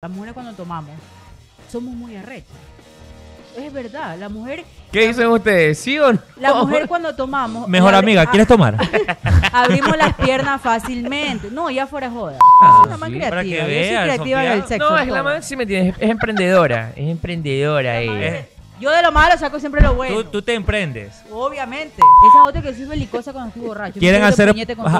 Las mujeres cuando tomamos somos muy arrechas. Es verdad, la mujer... ¿Qué dicen ustedes? ¿Sí La mujer cuando tomamos... Mejor amiga, ¿quieres tomar? abrimos las piernas fácilmente. No, ya fuera joda. es ah, una más creativa. Para creativa en el sexo. No, es la más, sí me tienes, es emprendedora. Es emprendedora ella. Yo de lo malo saco siempre lo bueno. Tú, te emprendes. Obviamente. Esa otra que soy belicosa con estoy borracho. Quieren hacer,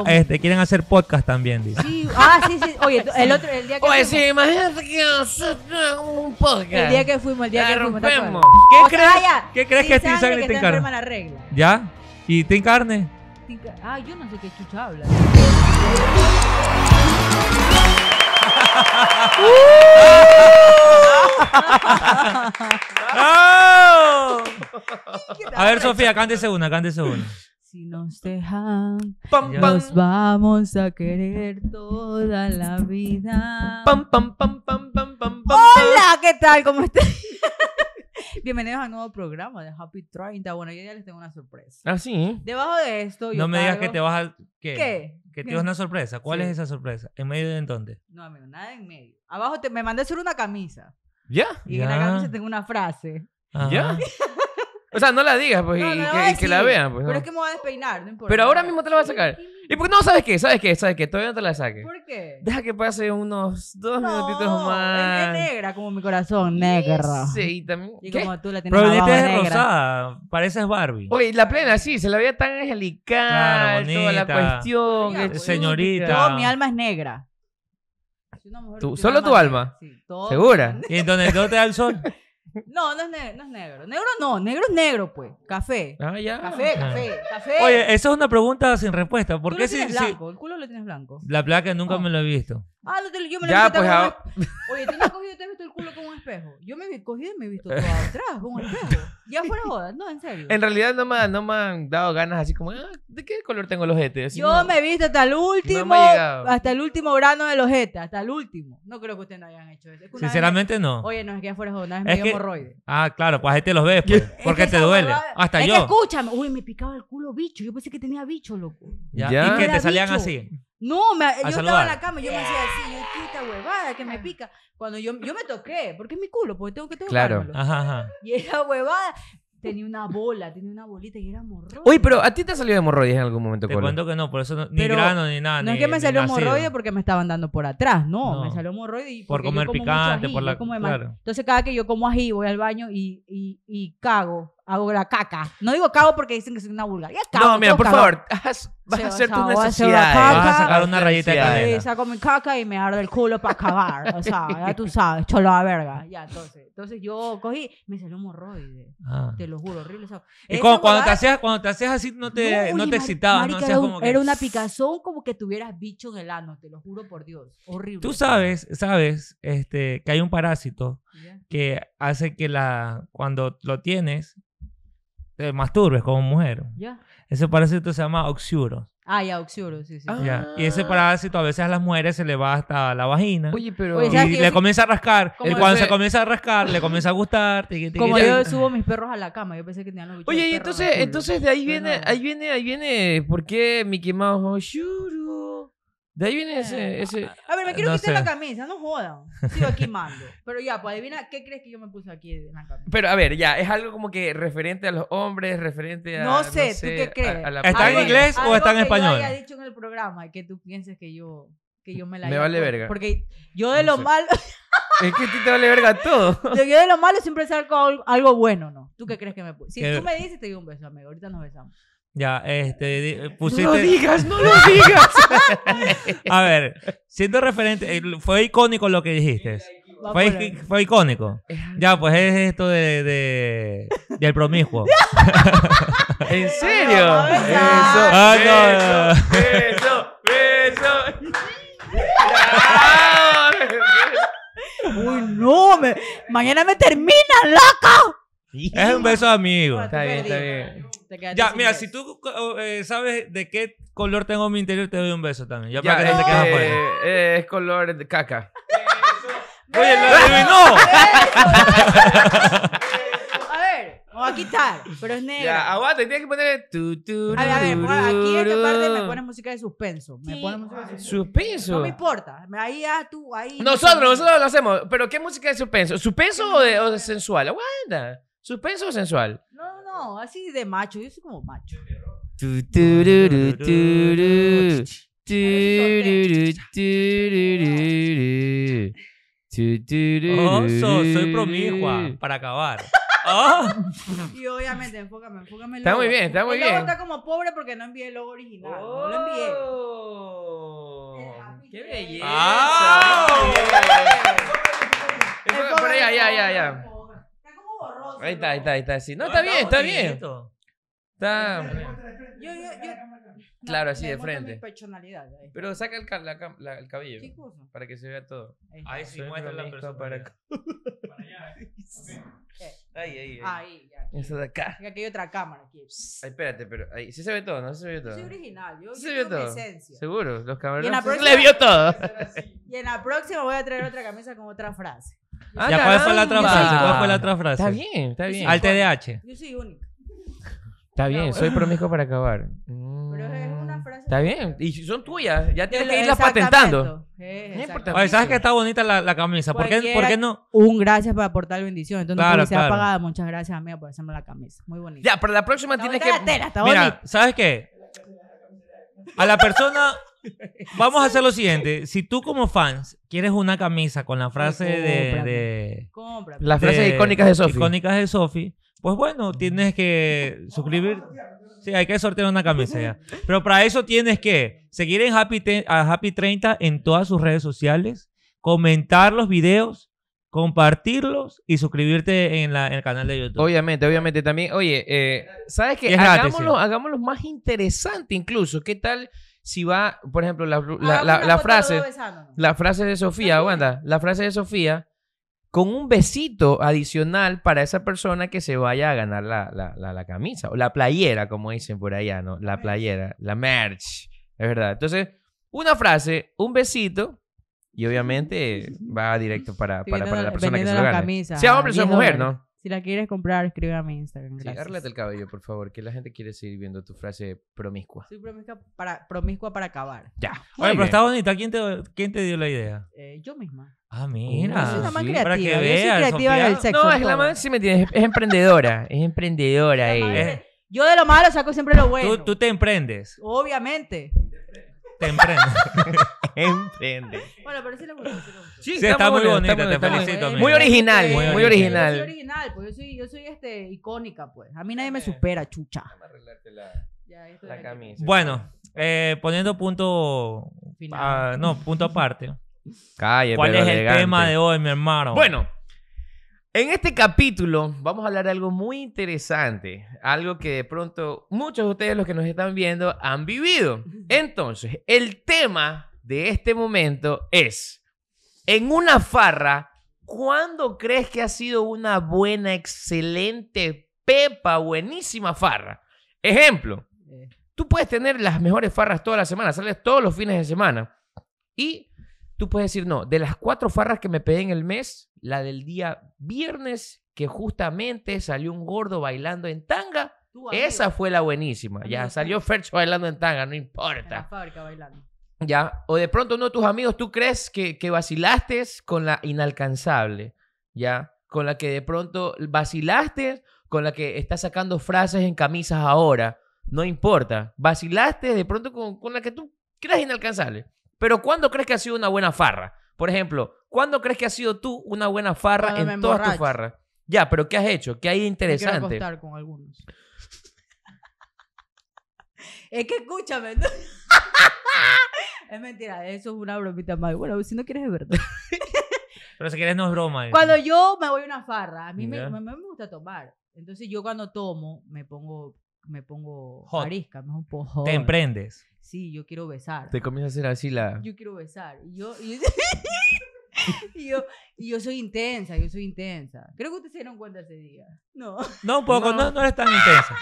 este, quieren hacer podcast también, dice. Sí, ah, sí, sí. Oye, el otro, el día que Oye, sí, imagínate que nosotros un podcast. El día que fuimos, el día que fuimos. rompemos. ¿Qué crees, ¿qué crees que es sangre y te está ¿Ya? ¿Y te Carne? Ah, yo no sé qué chucha habla. ¡Uh! A ver, Sofía, cántese segunda, cántese segunda. Si nos dejan, nos vamos a querer toda la vida. Pam, pam, pam, pam, pam, Hola, ¿qué tal? ¿Cómo estás? Bienvenidos a un nuevo programa de Happy 30. Bueno, yo ya les tengo una sorpresa. Ah, sí. Debajo de esto. no me digas que te vas a. ¿Qué? Que te vas una sorpresa. ¿Cuál es esa sorpresa? ¿En medio de dónde? No, amigo, nada en medio. Abajo te... me mandé solo una camisa. ¿Ya? Y en la camisa tengo una frase. ¿Ya? O sea, no la digas, pues, y, que, la vean. Pues, pero es que me voy a despeinar, no importa. Pero ahora mismo te la voy a sacar. Y pues, no, ¿sabes qué? ¿Sabes qué? ¿Sabes qué? Todavía no te la saques. ¿Por qué? Deja que pase unos dos minutitos más. Es negra, como mi corazón, negra. Sí, y también. Y como tú la tienes Pero ahorita es rosada, pareces Barbie. Oye, la plena, sí, se la veía tan angelical, claro, toda la cuestión. señorita. Todo mi alma es negra. ¿Solo tu alma? sí, ¿Segura? ¿Y en donde no te da el sol? No, no es, negro, negro. no, negro es negro, pues. Café. Ah, ya. Café, ah. café, café. Oye, eso es una pregunta sin respuesta. ¿Por qué lo si, blanco? El culo lo tienes blanco. La placa nunca me lo he visto. Ah, yo me lo ya, pues, ah. Oye, ¿tú no cogido, te has visto el culo con un espejo? Yo me he cogido y me he visto todo atrás con un espejo. Ya fuera joda, no, en serio. En realidad no me, no han dado ganas así como, ah, ¿de qué color tengo los jetes? Yo me he visto hasta el último, hasta el último grano de los jetes, hasta el último. No creo que ustedes no hayan hecho eso. Sinceramente no. Oye, no, es que ya fuera joda, es medio hemorroide. Ah, claro, pues ahí te los ves, pues, porque te duele. hasta yo. Que escúchame, uy, me picaba el culo bicho, yo pensé que tenía bicho, loco. Ya, y, que te salían así. No, me, yo estaba en la cama y yo me decía así, yo ¿qué huevada que me pica. Cuando yo, yo me toqué, porque es mi culo, porque tengo que tocarlo. Claro, ajá, Y esa huevada tenía una bola, tenía una bolita y era morro Uy, pero a ti te salió salido morroides en algún momento, Te cuento que no, por eso ni grano ni nada. No es que me salió morroide porque me estaban dando por atrás, no, me salió morroide por comer picante, por la Entonces cada que yo como ají voy al baño y, y, y cago, hago la caca. No digo cago porque dicen que soy una vulgar. Ya cago, no, mira, por favor, vas a hacer tus necesidades. Vas a sacar una rayita de cadena. Sí, saco mi caca y me arde el culo para cagar, O sea, ya tú sabes, cholo a verga. Ya, entonces. Entonces yo cogí, me salió hemorroide. Ah. Te lo juro, horrible. Y cuando, cuando, te hacías, cuando te hacías así, no te, no, te excitabas. no hacías como que... era una picazón como que tuvieras bicho en el ano, te lo juro por Dios. Horrible. Tú sabes, sabes, este, que hay un parásito que hace que la, cuando lo tienes, más masturbes como mujer. Ya. Ese parásito se llama oxiuro. Ah, ya, oxiuro, sí, sí. Ah. Y ese parásito a veces a las mujeres se le va hasta la vagina. Oye, pero... y le comienza a rascar. Y cuando se comienza a rascar, le comienza a gustar. como yo subo mis perros a la cama, yo pensé que tenían los Oye, y entonces, entonces de ahí viene, ahí viene, ahí viene, ¿por qué Mickey Mouse? Oxiuro. De ahí viene ese, ese... A ver, me quiero quitar la camisa, no jodan. Sigo aquí mando. Pero ya, pues adivina, ¿qué crees que yo me puse aquí en la camisa? Pero a ver, ya, es algo como que referente a los hombres, referente a... No sé, ¿tú qué crees? ¿Está en inglés o está en español? Algo que yo haya dicho en el programa que tú pienses que yo, que yo me la... Me vale verga. Porque yo de lo malo... es que a ti te vale verga todo. Yo de lo malo siempre salgo algo bueno, ¿no? ¿Tú qué crees que me puse? Si tú me dices, te doy un beso, amigo. Ahorita nos besamos. Ya, este, pusiste... Eh, no lo digas, no lo digas. a ver, siendo referente, eh, fue icónico lo que dijiste. Fue, fue, icónico. Ya, pues es esto de, de del promiscuo. ¿En serio? eso, ah, no, eso, eso, eso. Uy, no, me, mañana me termina loco. Es un beso amigo. Está bien, está bien. Ya, mira, si tú eh, sabes de qué color tengo mi interior, te doy un beso también. Ya, para que no te eh, eh, es color de caca. Oye, lo adivinó. A ver, voy a quitar, pero es negro. Ya, aguanta, tienes que poner. a ver, a ver, aquí en esta parte me pones música de suspenso. Me pones música de suspenso. No me importa. Ahí ya ah, tú, ahí. Nosotros, nosotros lo hacemos. Pero ¿qué música de suspenso? ¿Suspenso o, sensual? Aguanta. ¿Suspenso o sensual? No no, así de macho, yo soy como macho. Oh, Oso, soy promijua para acabar. Ah. Y obviamente, enfócame, enfócame. está muy bien, está muy bien. está como pobre porque no envié el logo original. No lo envié. Oh. ¡Qué belleza! Ah. por ahí, ya, ya, ya. Ahí está, ahí está, ahí está. Ah, no, está bien, está bien. Está. Yo, yo, Claro, así de frente. Pero saca el, el cabello. ¿Qué cosa? Para que se vea todo. Ahí sí, muestra la persona. para allá. Ahí, ahí, ahí. Ahí, ya. Eso de acá. Aquí hay otra cámara. Aquí. Ahí, espérate, pero ahí sí se ve todo, ¿no? Sí se ve todo. Soy original. Yo, Sí se esencia. Seguro, los Y camarones. Le vio todo. Y en la próxima voy a traer otra camisa con otra frase. Ah, ¿Ya cuál fue la otra frase? otra frase? Está bien, está bien. Al TDAH. Yo soy única. Está bien, soy promiscuo para acabar. Pero es una mm. frase. Está bien, y son tuyas, ya tienes que irlas patentando. Es eh, Oye, ¿sabes que está bonita la, camisa? ¿Por qué, ¿Por qué, no? Un gracias para aportar bendición. Entonces, claro, ha claro. pagada, muchas gracias, a mí por hacerme la camisa. Muy bonita. Ya, pero la próxima tienes que. La tela, está Mira, ¿sabes qué? A la persona Vamos a hacer lo siguiente. Si tú como fans quieres una camisa con la frase de, de, Las frases de- icónicas de Sophie. de Sofi. Pues bueno, tienes que suscribir. Sí, hay que sortear una camisa ya. Pero para eso tienes que seguir en Happy, a Happy 30 en todas sus redes sociales, comentar los videos, compartirlos y suscribirte en, el canal de YouTube. Obviamente, obviamente también. Oye, eh, ¿sabes qué? hagámoslo más interesante incluso. ¿Qué tal si va, por ejemplo, la, frase, la frase de Sofía, aguanta, la frase de Sofía, con un besito adicional para esa persona que se vaya a ganar la, camisa, o la playera, como dicen por allá, ¿no? La playera, la merch, es verdad. Entonces, una frase, un besito, y obviamente va directo para, la persona que se lo gana. Camisa, sea hombre o sea mujer, ¿no? Si la quieres comprar, escribe a Instagram. Sí, el cabello, por favor, que la gente quiere seguir viendo tu frase promiscua. Soy promiscua para, promiscua para acabar. Ya. Oye, pero está bonita. ¿Quién te, ¿Quién te dio la idea? Eh, yo misma. Ah, mira. es la más sí, creativa. Para yo soy creativa en sexo. No, es la más, sí me tienes, es emprendedora. es emprendedora ella. yo de lo malo saco siempre lo bueno. Tú, tú te emprendes. Obviamente. Te emprendes. emprende. Bueno, sí está, muy bonita, te felicito. Muy, original, muy, original. Pues, yo soy, yo este, icónica, pues. A mí nadie me supera, chucha. Bueno, eh, poniendo punto. Ah, no, punto aparte. Calle, ¿Cuál es el tema de hoy, mi hermano? Bueno, en este capítulo vamos a hablar de algo muy interesante, algo que de pronto muchos de ustedes los que nos están viendo han vivido. Entonces, el tema de este momento es, en una farra, ¿cuándo crees que ha sido una buena, excelente, pepa, buenísima farra? Ejemplo, eh. tú puedes tener las mejores farras toda la semana, sales todos los fines de semana y tú puedes decir, no, de las cuatro farras que me pedí en el mes, la del día viernes, que justamente salió un gordo bailando en tanga, esa fue la buenísima. Ya salió Fercho bailando en tanga, no importa. la fábrica bailando. ¿ya? O de pronto uno de tus amigos, tú crees que, vacilaste con la inalcanzable, ¿ya? Con la que de pronto vacilaste, con la que está sacando frases en camisas ahora, no importa. Vacilaste de pronto con, la que tú crees inalcanzable. Pero ¿cuándo crees que ha sido una buena farra? Por ejemplo, ¿cuándo crees que has sido tú una buena farra en todas tus farras? Ya, pero ¿qué has hecho? ¿Qué hay interesante? con algunos. es que escúchame. ¿no? Es mentira, eso es una bromita más. Bueno, si no quieres es verdad. Pero si quieres no es broma. Cuando yo me voy a una farra, a mí me, gusta tomar. Entonces yo cuando tomo me pongo me pongo Marisca, me pongo Te emprendes. Sí, yo quiero besar. Te comienzas a hacer así la Yo quiero besar. Yo, y yo, soy intensa, yo soy intensa. Creo que ustedes se dieron cuenta ese día. No. No, pues, no, no eres tan intensa.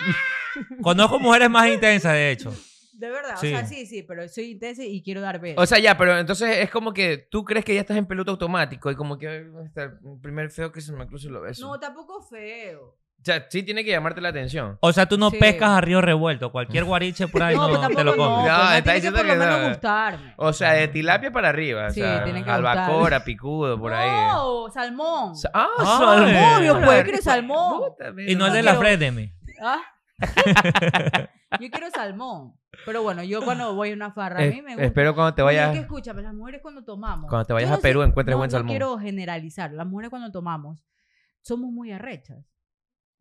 Conozco mujeres más intensas, de hecho. De verdad, o sea, sí, sí, pero soy intensa y quiero dar besos. O sea, ya, pero entonces es como que tú crees que ya estás en peloto automático y como que el primer feo que se me cruce lo beso. No, tampoco feo. O sea, sí tiene que llamarte la atención. O sea, tú no pescas a río revuelto. Cualquier guariche por ahí no, te lo comes. No, está diciendo que, por lo menos gustarme. O sea, de tilapia para arriba. Sí, o sea, tiene que albacora, picudo, por ahí. ¡Oh! ¡Salmón! ¡Ah, salmón. Ah, salmón. Yo puedo querer salmón. y no, es de la quiero... frente ¿Ah? yo quiero salmón. Pero bueno, yo cuando voy a una farra, a mí me Espero cuando te vayas. Es que escúchame, las mujeres cuando tomamos. Cuando te vayas a Perú, encuentres buen salmón. No quiero generalizar. Las mujeres cuando tomamos, somos muy arrechas.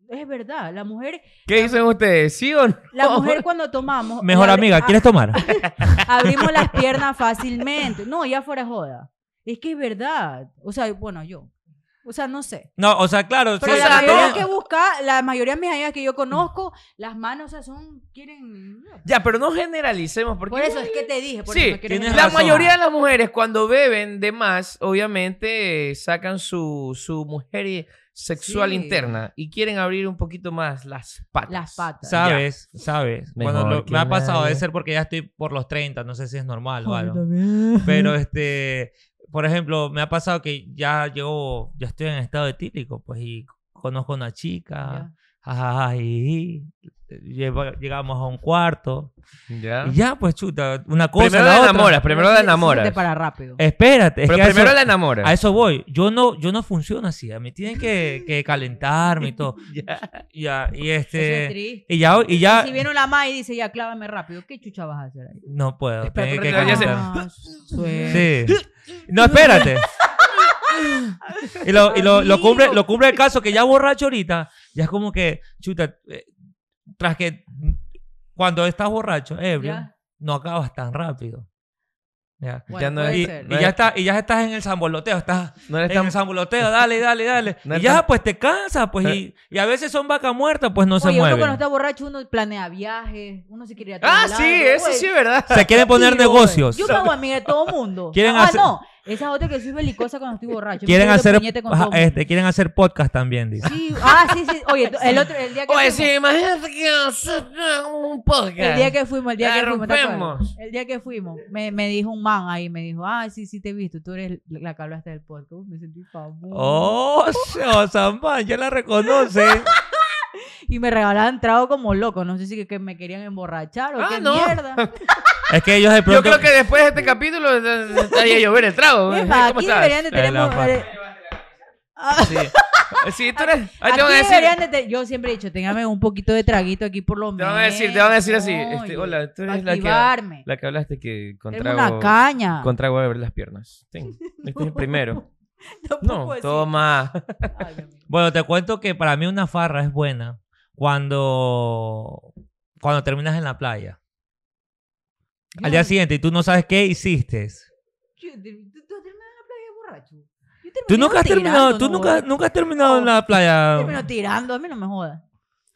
Es verdad, las mujeres... ¿Qué dicen ustedes? ¿Sí o no? La mujer cuando tomamos. Mejor amiga, ¿quieres tomar? abrimos las piernas fácilmente. No, ya fuera joda. Es que es verdad. O sea, bueno, yo. O sea, no sé. No, o sea, claro. Pero que busca, la mayoría de mis amigas que yo conozco, las manos, o sea, son, quieren... Ya, pero no generalicemos. Por eso es que te dije. sí, la mayoría de las mujeres cuando beben de más, obviamente sacan su, mujer sexual interna y quieren abrir un poquito más las patas. Las patas. Sabes, sabes. me ha pasado de ser porque ya estoy por los 30, no sé si es normal o algo. Pero este por ejemplo, me ha pasado que ya yo, ya estoy en estado típico, pues, y conozco a una chica, jajaja, y llegamos a un cuarto. Ya. Y ya, pues chuta, una cosa. Primero la, enamoras, primero la enamoras. para rápido. Espérate. primero la enamoras. A eso voy. Yo no, yo no funciono así. A mí tienen que, que calentarme y todo. ya. Y este. y ya, y ya. si viene una más y dice, ya clávame rápido, ¿qué chucha vas a hacer ahí? No puedo. Espérate, que ah, Sí. No, espérate. y lo, y lo, cumple, lo cumple el caso que ya borracho ahorita, ya es como que, chuta, eh, tras que cuando estás borracho, ebrio, no acabas tan rápido. Ya. ya no y, ya está, y ya estás en el zamboloteo, estás no en el zamboloteo, dale, dale, dale. y ya, pues te cansas, pues, y, eh. y, a veces son vaca muerta, pues no Oye, se mueve. Uno cuando está borracho, uno planea viajes, uno se quiere Ah, sí, eso sí, pues. ¿verdad? Se quieren poner pues. negocios. Yo pago a mí de todo mundo. Quieren ah, no, esa otra que soy belicosa cuando estoy borracho. Quieren hacer, este, quieren hacer podcast también, dice. Sí, ah, sí, sí. Oye, el otro, el día que Oye, sí, imagínate que nosotros un podcast. El día que fuimos, el día que fuimos. El día que fuimos, me, me, dijo un man ahí, me dijo, ah, sí, sí, te he visto, tú eres la que hablaste del podcast. Me sentí famoso. Oh, o sea, ya la reconoce y me regalaban trago como loco. No sé si que, que me querían emborrachar o ah, qué mierda. Es que ellos Yo creo que después de este capítulo eh, estaría llover el trago. Eh, aquí deberían de eh, ah. Sí. tú eres... Yo siempre he dicho, téngame un poquito de traguito aquí por los medios. Te van a decir, te van a decir así. Este, hola, tú eres la que, la que, hablaste que con trago... una caña. Con trago a ver las piernas. Este es el primero. no, toma. bueno, te cuento que para mí una farra es buena cuando, cuando terminas en la playa. Al día siguiente, y tú no sabes qué hiciste. ¿Tú, has terminado en la playa borracho? ¿Tú nunca has terminado, nunca, nunca has terminado en la playa? Yo termino tirando, a mí no me jodas.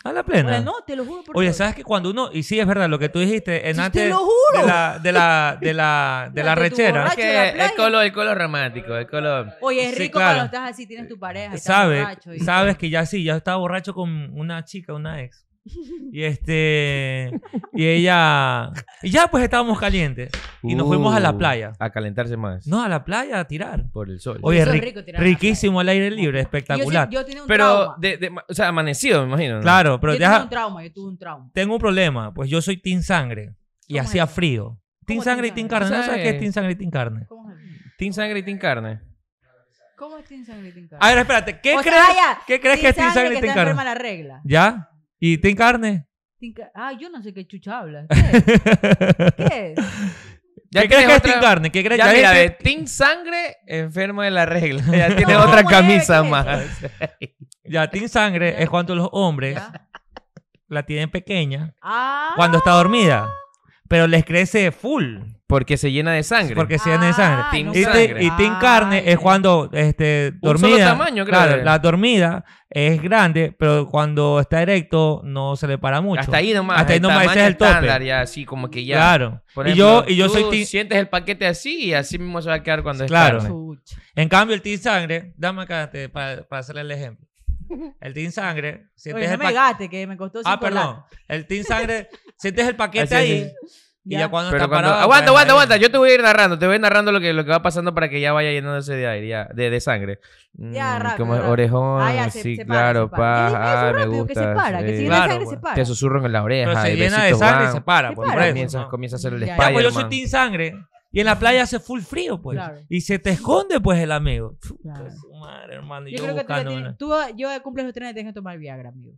A la plena. no, te lo juro. Oye, ¿sabes que cuando uno, y sí es verdad lo que tú dijiste, en antes te lo juro. de la, de la, de la, de la, rechera. es que el color, el color romántico, el color. Oye, es rico cuando estás así, tienes tu pareja. Sabes, borracho sabes que ya sí, ya estaba borracho con una chica, una ex. Y este. Y ella. Y ya pues estábamos calientes. Y nos fuimos a la uh, playa. A calentarse más. No, a la playa a tirar. Por el sol. Oye, rico riquísimo al aire libre, espectacular. Yo, tengo un Pero, trauma. de, o sea, amanecido, me imagino. Claro, pero yo tengo un trauma, yo tuve un trauma. tengo un problema. Pues yo soy tin sangre. Y hacía frío. tin sangre y tin carne. ¿No sabes qué es tin sangre y tin carne? ¿Cómo es? Tin sangre y tin carne. ¿Cómo es tin Sangre y tin Carne? A ver, espérate. ¿Qué crees? Ah, ¿Qué crees que es tin sangre y tin está carne? la regla. ¿Ya? ¿Y tin Carne? Ah, yo no sé qué chucha habla. ¿Qué es? ¿Qué, ¿Qué crees que es tin Carne? ¿Qué crees? Ya, mira, de Tin Sangre, enfermo de la regla. Ya tiene otra camisa más. ya, tin Sangre es cuando los hombres la tienen pequeña ah. cuando está dormida pero les crece full. Porque se llena de sangre. Porque se llena de sangre. Ah, y, y team carne es cuando este, dormida. Un tamaño, Claro, la dormida es grande, pero cuando está erecto no se le para mucho. Hasta ahí nomás. Hasta ahí nomás ese es el tope. así como que ya. Claro. y yo, y yo soy team... sientes el paquete así y así mismo se va a quedar cuando claro. es Claro. En cambio, el team sangre, dame acá para, para hacerle el ejemplo. El team sangre. me que me costó Ah, perdón. El team sangre Sientes el paquete ahí. Y ya, cuando está parado. Aguanta, pues, aguanta, aguanta. Yo te voy a ir narrando. Te voy a ir narrando lo que, lo que va pasando para que ya vaya llenándose de aire, de, de sangre. Ya, mm, rápido, Como rápido. orejón. Ah, sí, claro, para, ah, me gusta. Que se para, que si sangre se para. Te susurran en la oreja. Pero se llena de sangre se para. Pues, por para. Comienza, comienza a hacer el ya, espalda. pues yo soy team sangre. Y en la playa hace full frío, pues. Y se te esconde, pues, el amigo. Claro. Madre, hermano. Yo, creo que tú, yo cumples los trenes y que tomar Viagra, amigo.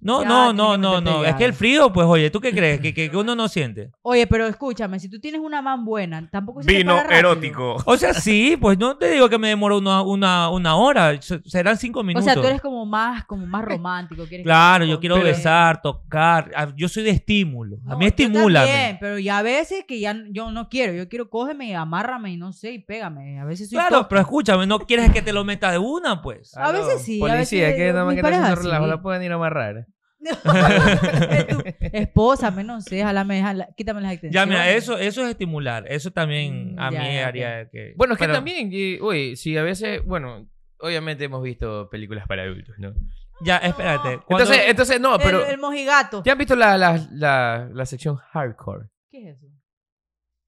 No, no, no, no, no. Es que el frío, pues, oye, ¿tú qué crees? ¿Que, que, uno no siente? Oye, pero escúchame, si tú tienes una man buena, tampoco Vino erótico. O sea, sí, pues no te digo que me demoro una, una, hora, serán cinco minutos. O sea, tú eres como más, como más romántico. Claro, yo quiero besar, tocar. Yo soy de estímulo. a mí estimula. Bien, pero ya a veces que ya yo no quiero. Yo quiero cógeme, amárrame y no sé, y pégame. A veces soy Claro, pero escúchame, no quieres que te lo meta de una, pues. A, veces sí. Policía, a veces, que nada más que te relajo, la pueden ir a amarrar. Esposa, menos sé, la quítame las extensiones. Ya, mira, eso, eso es estimular. Eso también mm, a mí haría que. Bueno, es que también, uy, si a veces, bueno, obviamente hemos visto películas para adultos, ¿no? Ya, espérate. Entonces, entonces, no, pero. El, mojigato. ¿Te han visto la, la, la, sección hardcore? ¿Qué es eso?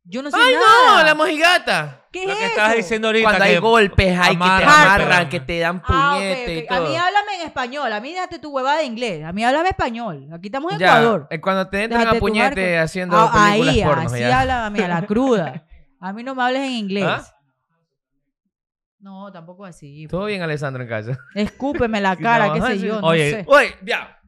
Yo no sé ¡Ay, no! ¡La mojigata! ¿Qué es que eso? estabas diciendo ahorita. Cuando hay golpes, hay que te amarran, que te dan ah, puñetes A mí habla español. A mí date tu huevada de inglés. A mí háblame español. Aquí estamos en Ecuador. Eh, cuando te entran a puñete haciendo ah, ahí, Así a la cruda. A mí no me hables en inglés. ¿Ah? No, tampoco así. Pues. Todo bien, Alessandro, en casa. Escúpeme la cara, qué sé yo. Oye, ya.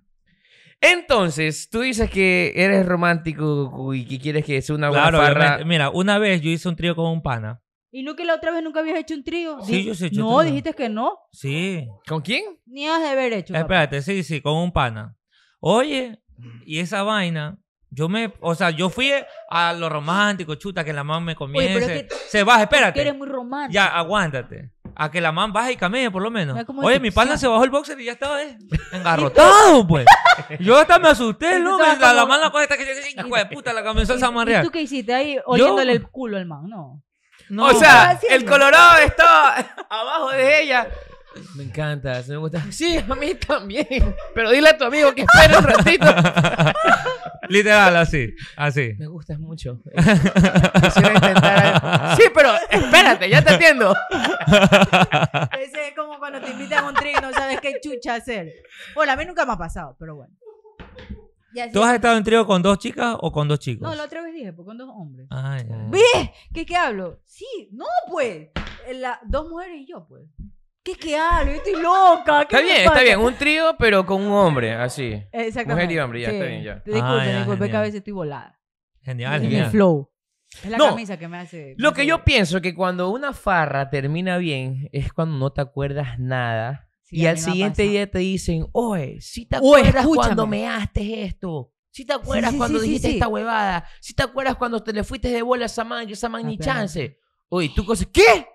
Entonces, tú dices que eres romántico y que quieres que sea una buena Mira, una vez yo hice un trío con un pana. ¿Y no que la otra vez nunca habías hecho un trío? Sí, yo sí he hecho No, trío. dijiste que no. Sí. ¿Con quién? Ni has de haber hecho. espérate, sí, sí, con un pana. Oye, y esa vaina, yo me, o sea, yo fui a lo romántico, chuta, que la mamá me comience. se baja, espérate. Que eres muy romántico. Ya, aguántate. A que la man baje y camine, por lo menos. Oye, mi pana se bajó el boxer y ya estaba eh, engarrotado, pues. yo hasta me asusté, ¿no? La, mam la cosa que yo hijo de puta, la comenzó a zamarrear. ¿Y tú qué hiciste ahí oliéndole el culo al man, no? o sea, el Colorado está abajo de ella. Me encanta, se me gusta. Sí, a mí también. Pero dile a tu amigo que espere un ratito. Literal, así, así. Me gustas mucho. Sí, pero espérate, ya te entiendo. Ese es como cuando te invitan a un trino, sabes qué chucha hacer. Bueno, a mí nunca me ha pasado, pero bueno. ¿Tú has estado en trío con dos chicas o con dos chicos? No, la otra vez dije, pues con dos hombres. ay! Ah, ¿Ves? ¿Qué qué hablo? Sí, no, pues. Eh, la, dos mujeres y yo, pues. ¿Qué qué hablo? Yo estoy loca. está bien, está bien. Un trío, pero con un hombre, así. Exactamente. Mujer y hombre, ya, está bien, ya. Disculpe, ah, ya, disculpe que a veces estoy volada. Genial, es flow. Es la camisa que me hace. Lo que yo pienso que cuando una farra termina bien es cuando no te acuerdas nada y al siguiente día te dicen, oye, si te acuerdas cuando measte esto, si te acuerdas cuando dijiste esta huevada, si te acuerdas cuando te le fuiste de bola a esa man, esa man ni chance. Oye, tú cosas, ¿qué?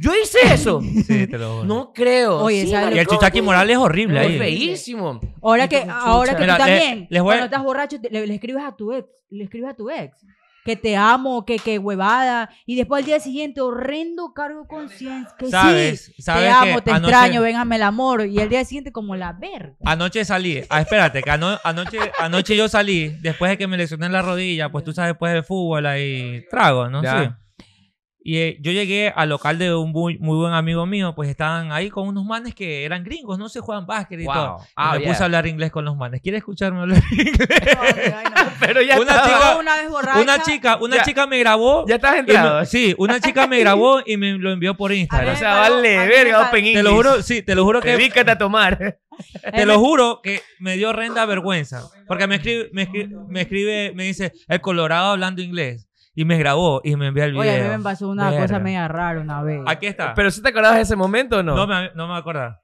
Yo hice eso. Sí, te lo No creo. Oye, Y el chuchaki pues, Morales moral es horrible feísimo. Ahora que, ahora también, cuando estás borracho, le escribes a tu ex, le escribes a tu ex que te amo, que, que huevada. Y después al día siguiente, horrendo cargo conciencia. Que ¿Sabes? sí, te amo, te extraño, véngame el amor. Y el día siguiente, como la verga. Anoche salí, ah, espérate, que anoche, anoche yo salí, después de que me lesioné la rodilla, pues tú sabes, después del fútbol ahí trago, ¿no? Sí. Y eh, yo llegué al local de un muy, buen amigo mío, pues estaban ahí con unos manes que eran gringos, no se juegan básquet y todo. me ah, puse a hablar inglés con los manes. ¿Quieres escucharme hablar inglés? Pero ya una chica, una, chica, me grabó. Ya estás entrado. sí, una chica me grabó y me lo envió por Instagram. o sea, vale, verga, open English. Te lo juro, sí, te lo juro que. tomar. Te lo juro que me dio renda vergüenza. Porque me escribe, me escribe, me, escribe, me dice, el Colorado hablando inglés y me grabó y me envió el video. Oye, a mí me pasó una cosa media rara una vez. Aquí está. Pero si te acordabas de ese momento o no? No me, no me acuerdo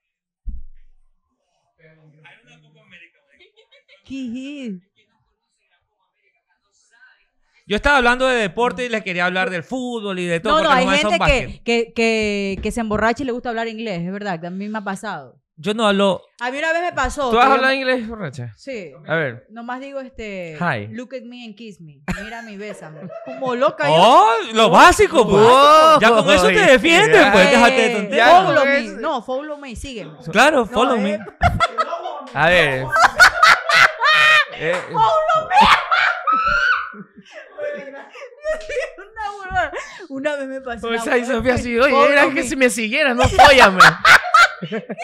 Yo estaba hablando de deporte y les quería hablar del fútbol y de todo. No, no, hay gente que, que, que, que, se emborracha y le gusta hablar inglés, es verdad, a mí me ha pasado. Yo no hablo. A mí una vez me pasó. ¿Tú vas a hablar inglés, borracha? Sí. A ver. Nomás digo este. Hi. Look at me and kiss me. Mira mi bésame. Como loca. ¡Oh! Lo básico, pues. ya con eso te defiendes, pues. Déjate de tonterías. Follow me. No, follow me. Sígueme. Claro, follow eh. me. A ver. Eh, eh. follow me. una, una vez me pasó. O sea, y Sofía así, oye, era que si me siguieras, no fóllame.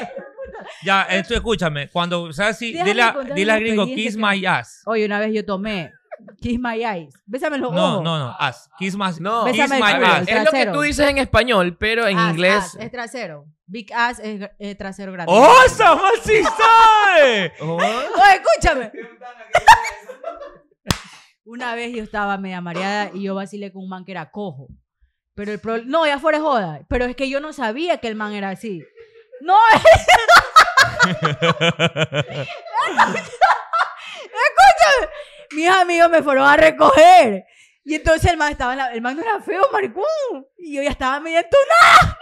ya, esto escúchame. Cuando sea si dile al gringo, kiss my ass. Oye, una vez yo tomé Kiss my eyes. Bésame los ojos. No, no, ass. Kiss, my, no. Kiss my ass. Es lo que tú dices en español, pero en inglés. Ass, es trasero. Big ass es, trasero grande. ¡Oh, Samuel sabe! Oh. Oye, escúchame. Una vez yo estaba media mareada y yo vacilé con un man que era cojo. Pero el problema. No, ya fuera joda. Pero es que yo no sabía que el man era así. No, escucha, mis amigos me fueron a recoger. Y entonces el man estaba el man no era feo, maricón. Y yo ya estaba medio entonada.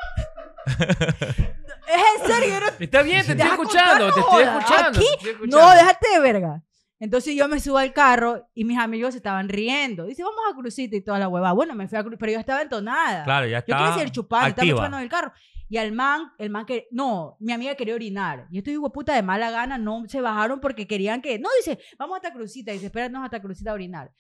es en serio, Está bien, te estoy escuchando, te estoy escuchando, Aquí. No, déjate de verga. Entonces yo me subo al carro y mis amigos estaban riendo. Dice, vamos a Crucita y toda la hueva. Bueno, me fui a Cruz, pero yo estaba entonada. Claro, ya estaba. Yo quería decir chupar, estaba chupando en el carro. Y al man, el man que, no, mi amiga quería orinar. Y estoy digo puta de mala gana no se bajaron porque querían que, no, dice, vamos hasta Crucita, dice, espéranos hasta Crucita a orinar.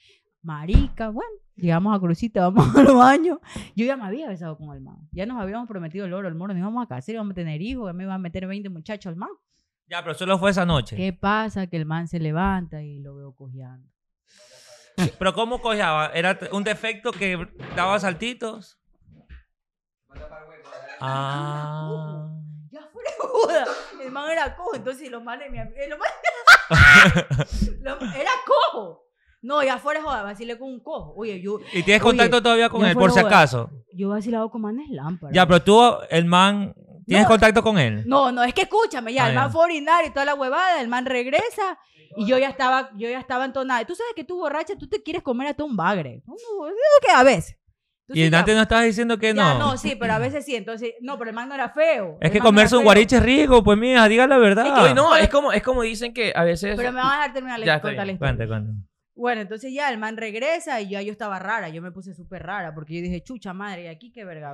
Marica, bueno, llegamos a Crucita, vamos al baño. Yo ya me había besado con el man. Ya nos habíamos prometido el oro, el moro, nos íbamos a casar, íbamos a tener hijos, ya me iban a meter 20 muchachos al man. Ya, pero solo fue esa noche. ¿Qué pasa? Que el man se levanta y lo veo cojeando. ¿Pero cómo cojeaba? ¿Era un defecto que daba saltitos? Ah. Uh, ya fue joda. El man era cojo. Entonces, los manes mi amigo. Eh, los era cojo. No, ya fuera joda, vacilé con un cojo. Oye, yo. ¿Y tienes contacto todavía con él, por si acaso? Yo vacilado con manes lámparas. Ya, pero tú, el man. ¿Tienes contacto con él? No, no, es que escúchame, ya, ah, el man fue a orinar y toda la huevada, el man regresa y yo ya estaba, yo ya estaba entonada. Tú sabes que tú borracha, tú te quieres comer a todo un bagre. ¿Qué a veces? Y antes no estabas diciendo que no. no. no, sí, pero a veces sí. Entonces, no, pero el man no era feo. Es que comerse un guariche es rico, pues mira diga la verdad. no, es como, es como dicen que a veces. Pero me van a dejar terminar la historia. Bueno, entonces ya el man regresa y ya yo estaba rara, yo me puse súper rara porque yo dije, chucha madre, aquí qué verga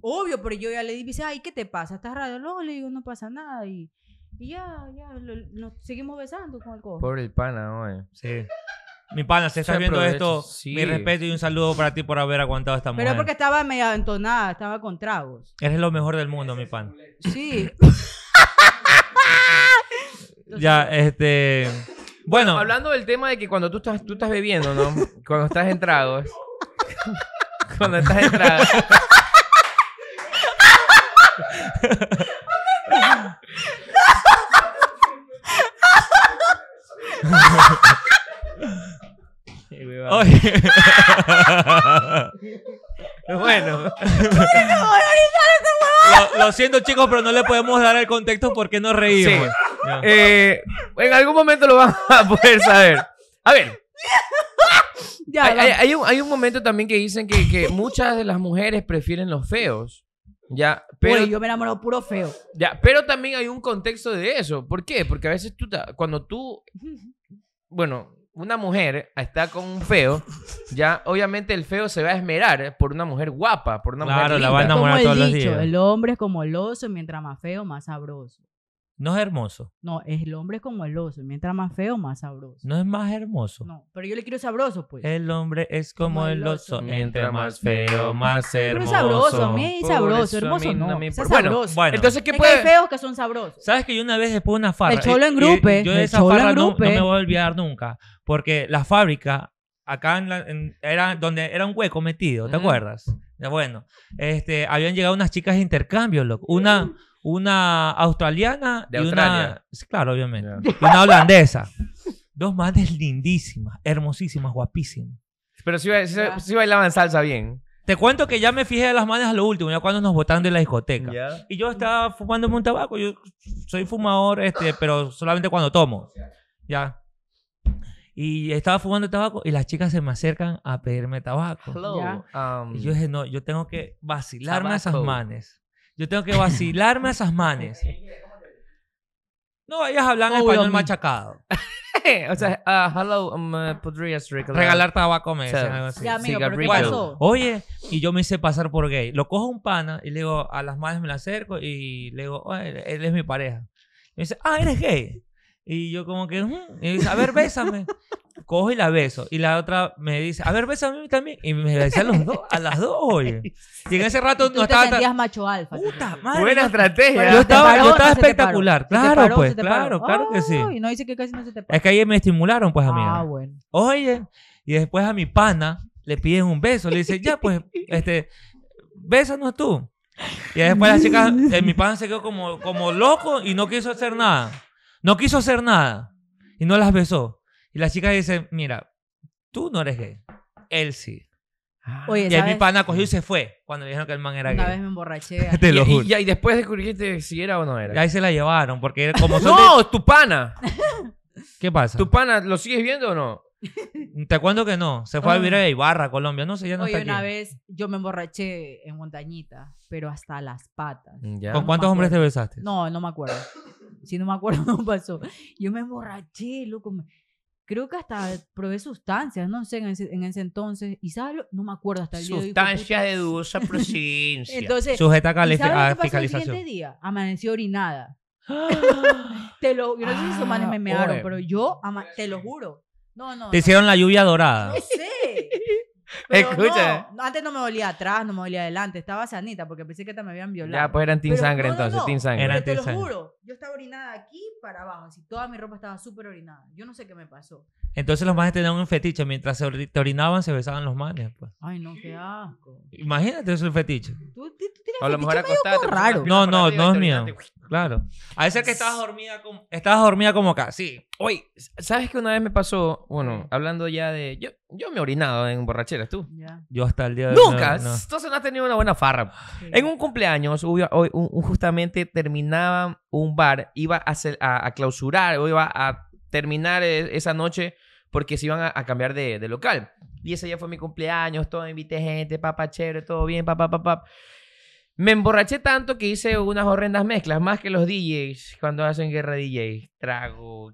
obvio, pero yo ya le dije, ay, ¿qué te pasa? ¿Estás raro? No, le digo, no pasa nada. Y, y ya, ya, nos seguimos besando con el cojo. Pobre el pana, güey. Sí. Mi pana, si estás viendo esto, mi respeto y un saludo para ti por haber aguantado esta mujer. Pero porque estaba medio entonada, estaba con tragos. Eres lo mejor del mundo, mi pan. Sí. ya, este... Bueno, bueno, hablando del tema de que cuando tú estás, tú estás bebiendo, ¿no? Cuando estás en tragos. cuando estás en tragos. Eh, bueno. lo, siento, chicos, pero no le podemos dar el contexto porque nos reímos. No. Eh, en algún momento lo van a poder saber. A ver. hay, un, momento también que dicen que, muchas de las mujeres prefieren los feos. Ya, pero yo me enamoro puro feo. Ya, pero también hay un contexto de eso. ¿Por qué? Porque a veces tú, cuando tú, bueno, una mujer está con un feo, ya obviamente el feo se va a esmerar por una mujer guapa, por una mujer linda. la va a El hombre es como el oso, mientras más feo, más sabroso. No es hermoso. No, es el hombre es como el oso. Mientras más feo, más sabroso. No es más hermoso. No, pero yo le quiero sabroso, pues. El hombre es como, el oso. Mientras más feo, más hermoso. Pero sabroso, a mí es sabroso. Hermoso no. Bueno, bueno. Entonces, ¿qué puede...? Hay feos que son sabrosos. ¿Sabes que yo una vez después de una farra... El cholo en grupo. Yo de esa grupo no, me voy a olvidar nunca. Porque la fábrica acá en la, era donde era un hueco metido, ¿te acuerdas? Bueno, este, habían llegado unas chicas de intercambio, loco. Una, mm una australiana y una. Claro, una holandesa. Dos manes lindísimas, hermosísimas, guapísimas. Pero sí, bailaban salsa bien. Te cuento que ya me fijé de las manes a lo último, ya cuando nos botaron de la discoteca. Y yo estaba fumándome un tabaco. Yo soy fumador, este, pero solamente cuando tomo. Ya. Y estaba fumando tabaco y las chicas se me acercan a pedirme tabaco. Um, y yo dije, no, yo tengo que vacilarme a esas manes. Yo tengo que vacilarme a esas manes. No, ellas hablan español machacado. o sea, ah, hello, um, podrías regalar, tabaco me algo Oye, y yo me hice pasar por gay. Lo cojo un pana y le digo, a las madres me la acerco y le digo, él, es mi pareja. Y me dice, ah, eres gay. Y yo como que, a ver, bésame cojo y la beso. Y la otra me dice, a ver, besa a mí también. Y me besan los dos, a las dos, oye. Y en ese rato no estaba. tan... macho alfa. Puta madre. Buena estrategia. Yo estaba, yo espectacular. claro, pues, claro, claro que sí. Y no que casi no se te Es que ahí me estimularon, pues, amigo. Ah, bueno. Oye, y después a mi pana le piden un beso. Le dice, ya, pues, este, bésanos tú. Y después la chica, eh, mi pana se quedó como, como loco y no quiso hacer nada. No quiso hacer nada. Y no las besó. Y la chica dice, mira, tú no eres gay, él sí. y mi pana cogió y se fue cuando dijeron que el man era gay. Una vez me emborraché. Y, después descubriste si era o no era. Y ahí se la llevaron porque como ¡No! ¡Tu pana! ¿Qué pasa? ¿Tu pana lo sigues viendo o no? Te cuento que no. Se fue a vivir a ah. Ibarra, Colombia. No sé, ya no una vez yo me emborraché en montañita, pero hasta las patas. ¿Con cuántos hombres te besaste? No, no me acuerdo. Si no me acuerdo, no pasó. Yo me emborraché, loco creo que hasta probé sustancias, no sé, en ese, en ese entonces. Y sabes, no me acuerdo hasta el día Sustancias de dudosa procedencia. entonces, sujeta a, fiscalización. El día? Amaneció orinada. te lo, yo no sé si esos manes me mearon, pero yo te lo juro. No, no. Te hicieron la lluvia dorada. No sé. Escucha. antes no me dolía atrás, no me dolía adelante. Estaba sanita porque pensé que te me habían violado. Ya, pues eran tin sangre entonces, Team sangre. te lo juro, yo estaba orinada aquí para abajo. Así, toda mi ropa estaba súper orinada. Yo no sé qué me pasó. Entonces los manes tenían un fetiche. Mientras se te orinaban, se besaban los manes. Pues. Ay, no, qué asco. Imagínate eso el fetiche. Tú, tienes a lo mejor Raro. No, no, no es mío. Claro. A veces que estabas dormida como, estabas dormida como acá, sí. Oye, ¿sabes que una vez me pasó, bueno, mm. hablando ya de... Yo, me he orinado en borracheras, ¿tú? Yo hasta el día de hoy... Nunca. No, Entonces no has tenido una buena farra. En un cumpleaños, justamente terminaba un bar, iba a, hacer, a, clausurar o iba a terminar e, esa noche porque se iban a, cambiar de, local. Y ese ya fue mi cumpleaños, todo, invité gente, chévere, todo bien, papá, papá. Me emborraché tanto que hice unas horrendas mezclas, más que los DJs cuando hacen guerra DJs. Trago,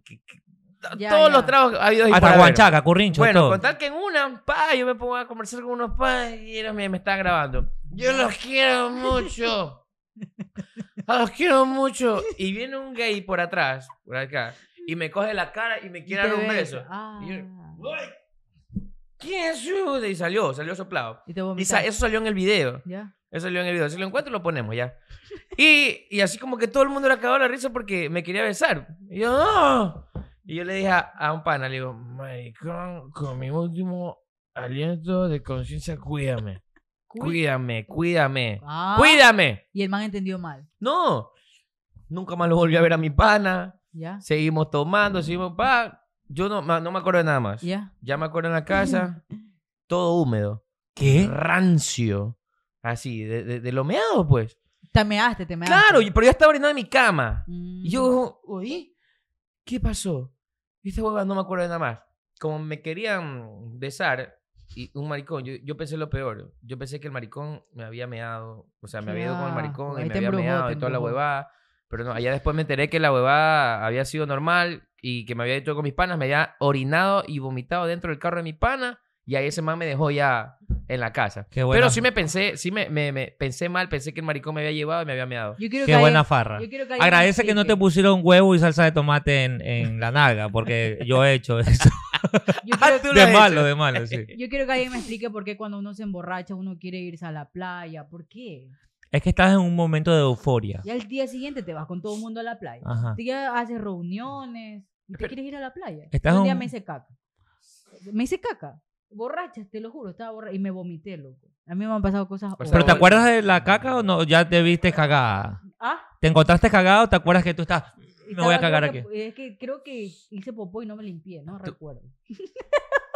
todos los tragos ha Hasta guanchaca, currincho, Bueno, todo. con tal que en una, pa, yo me pongo a conversar con unos pa y ellos me, me están grabando. Yo los quiero mucho. los quiero mucho. Y viene un gay por atrás, por acá, y me coge la cara y me quiere dar un beso. Ah. Y yo, ¿Quién es? Y salió, salió soplado. Y, eso salió en el video. Ya. Eso salió en el video. Si lo encuentro, lo ponemos ya. Y, y así como que todo el mundo le acabó la risa porque me quería besar. Y yo, ¡no! Y yo le dije a, un pana, le digo, maricón, con mi último aliento de conciencia, cuídame. Cuídame, cuídame. Ah. ¡Cuídame! Y el man entendió mal. No. Nunca más lo volví a ver a mi pana. Ya. Seguimos tomando, seguimos pa. Yo no, no me acuerdo de nada más. Ya. Ya me acuerdo en la casa. todo húmedo. ¿Qué? Rancio. Así, de, de, lo meado, pues. Te measte, te measte. Claro, pero yo estaba orinando en mi cama. Y yo, mm. oye, ¿qué pasó? Y esta hueva no me acuerdo de nada más. Como me querían besar, y un maricón, yo, yo, pensé lo peor. Yo pensé que el maricón me había meado. O sea, me había ido con el maricón y me había meado y toda la huevada. Pero no, allá después me enteré que la huevada había sido normal y que me había hecho con mis panas. Me había orinado y vomitado dentro del carro de mi pana. Y ahí ese man me dejó ya en la casa. Pero sí me pensé, sí me, pensé mal, pensé que el maricón me había llevado y me había meado. Qué buena farra. Agradece que, no te pusieron huevo y salsa de tomate en, la naga, porque yo he hecho eso. de malo, ah, de malo, sí. Yo quiero que alguien me explique por qué cuando uno se emborracha uno quiere irse a la playa. ¿Por qué? Es que estás en un momento de euforia. Y al día siguiente te vas con todo el mundo a la playa. haces reuniones y te quieres ir a la playa. un día me hice caca. Me hice caca borracha, te lo juro, estaba borracha y me vomité, loco. A mí me han pasado cosas. Pero ¿te acuerdas de la caca o no? ¿Ya te viste cagada? ¿Ah? ¿Te encontraste cagado? ¿Te acuerdas que tú estás? Mm, me voy a cagar aquí. es que creo que hice popó y no me limpié, no ah, recuerdo.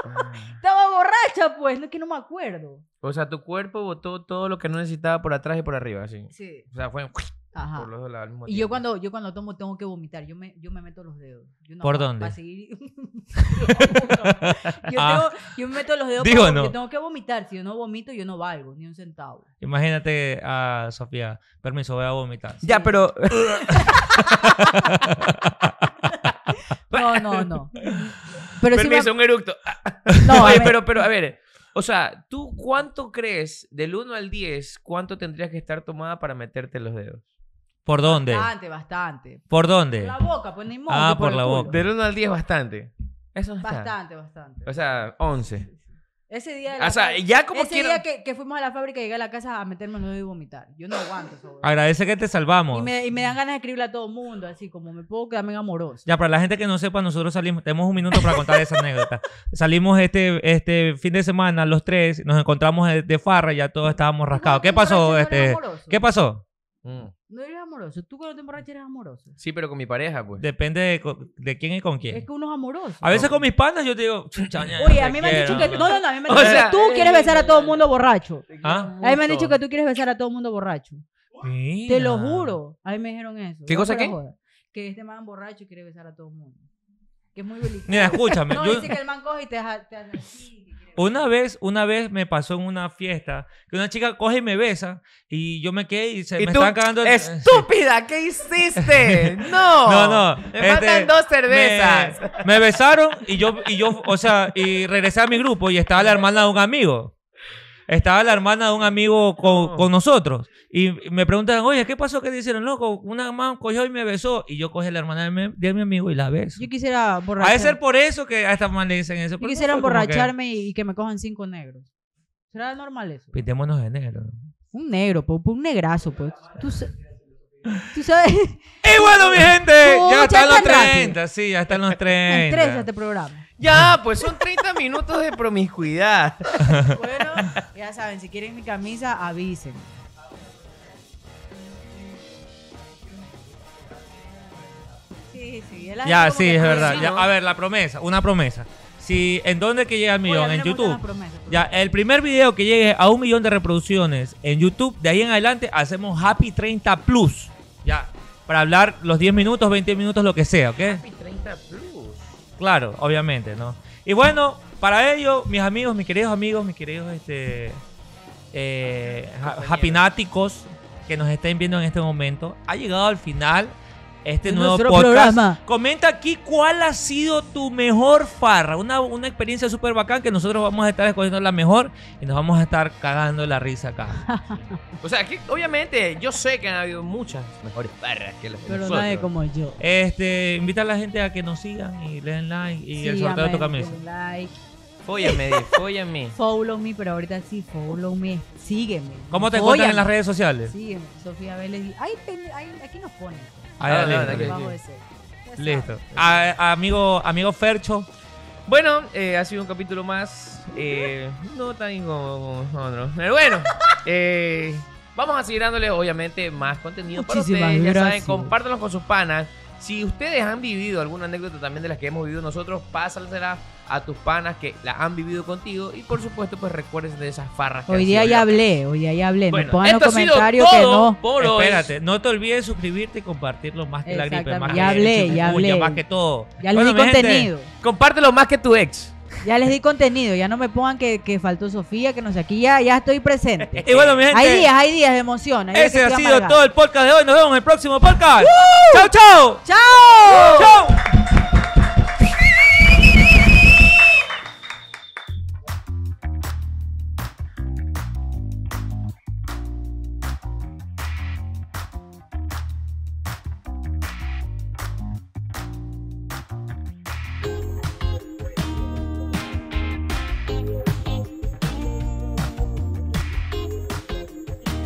Ah. estaba borracha, pues, no es que no me acuerdo. O sea, tu cuerpo botó todo lo que no necesitaba por atrás y por arriba, así. Sí. O sea, fue. Y yo cuando, yo cuando tomo tengo que vomitar, yo me, yo me meto los dedos. Yo ¿Por dónde? yo, me meto los dedos porque tengo que vomitar. Si yo no vomito, yo no valgo ni un centavo. Imagínate a ah, Sofía, permiso, voy a vomitar. Ya, pero... no, no, no. Pero permiso, un eructo. Ah, no, pero, pero, a ver... O sea, ¿tú cuánto crees del 1 al 10 cuánto tendrías que estar tomada para meterte los dedos? ¿Por dónde? Bastante, bastante. ¿Por dónde? Por la boca, pues, ah, por el Ah, por, la boca. Del 1 al 10 bastante. Eso no Bastante, bastante. O sea, 11. Ese día, o sea, ya como ese día que, fuimos a la fábrica y llegué a la casa a meterme no y vomitar. Yo no aguanto eso. Agradece que te salvamos. Y me, dan ganas de escribirle a todo el mundo, así como me puedo quedar mega amoroso. Ya, para la gente que no sepa, nosotros salimos, tenemos un minuto para contar esa anécdota. Salimos este, este fin de semana, los tres, nos encontramos de, farra farra, ya todos estábamos rascados. ¿Qué pasó? Este, ¿Qué pasó? Mm. No eres amoroso. Tú cuando te emborrachas eres amoroso. Sí, pero con mi pareja, pues. Depende de, de quién y con quién. Es que uno es amoroso. A veces con mis pandas yo te digo, chucha, Oye, a mí me han dicho que. No, no, no, a mí me han dicho que tú quieres eh, besar a todo el mundo borracho. ¿Ah? A mí me han dicho que tú quieres besar a todo el mundo borracho. Te lo juro. A mí me dijeron eso. ¿Qué cosa qué? Que este man borracho quiere besar a todo el mundo. Que es muy belicoso. Mira, escúchame. No, yo- dice que el man coge y te, te una vez, una vez me pasó en una fiesta que una chica coge y me besa y yo me quedé y se me tú, cagando. Eh, ¡Estúpida! ¿Qué hiciste? ¡No! No, no. Me este, dos cervezas. Me, besaron y yo, y yo, o sea, y regresé a mi grupo y estaba la hermana de un amigo. Estaba la hermana de un amigo con, con nosotros. Y me preguntan, oye, ¿qué pasó? que te hicieron? Loco, una mano cogió y me besó. Y yo cogí la hermana de mi, amigo y la beso. Yo quisiera Hay A ser por eso que a esta mamá le dicen eso. Yo quisiera emborracharme y que me cojan cinco negros. ¿Será normal eso? Pintémonos de negro. Un negro, pues, un negrazo, pues. Tú, ¿Tú sabes? Y bueno, mi gente, ya están los 30. Sí, ya están los 30. En este programa. Ya, pues son 30 minutos de promiscuidad. bueno, ya saben, si quieren mi camisa, avisen. ya, sí, es verdad. a ver, la promesa, una promesa. Si, ¿En dónde que llega el millón? en YouTube. ya, el primer video que llegue a un millón de reproducciones en YouTube, de ahí en adelante hacemos Happy 30 Plus. Ya, para hablar los 10 minutos, 20 minutos, lo que sea, ¿ok? Happy 30 Plus. Claro, obviamente, ¿no? Y bueno, para ello, mis amigos, mis queridos amigos, mis queridos este, eh, que nos estén viendo en este momento, ha llegado al final este nuevo podcast. Programa. Comenta aquí cuál ha sido tu mejor farra. Una, experiencia súper bacán que nosotros vamos a estar escogiendo la mejor y nos vamos a estar cagando la risa acá. o sea, aquí obviamente yo sé que han habido muchas mejores farras que las Pero nadie como yo. Este, invita a la gente a que nos sigan y le den like y el sorteo de tu camisa. Like. Fóllame, fóllame. Follow me, pero ahorita sí, follow me. Sígueme. ¿Cómo te encuentras en las redes sociales? Sígueme, Sofía Vélez. aquí nos ponen listo, amigo, amigo Fercho. Bueno, eh, ha sido un capítulo más. Eh, no tan Pero bueno, eh, vamos a seguir dándole obviamente, más contenido para ustedes. Ya saben, con sus panas. Si ustedes han vivido alguna anécdota también de las que hemos vivido nosotros, pásansela a tus panas que la han vivido contigo y por supuesto pues recuerdes de esas farras Hoy día ya hablé, hoy día ya hablé, los que no. no te olvides suscribirte y compartirlo más que la gripe, más ya hablé, ya hablé. más que todo. Ya les di contenido. compártelo más que tu ex. Ya les di contenido, ya no me pongan que, faltó Sofía, que no sé, aquí ya, estoy presente. hay días, hay días de emoción. ese ha sido todo el podcast de hoy, nos vemos en el próximo podcast. chao! ¡Chao! ¡Chao!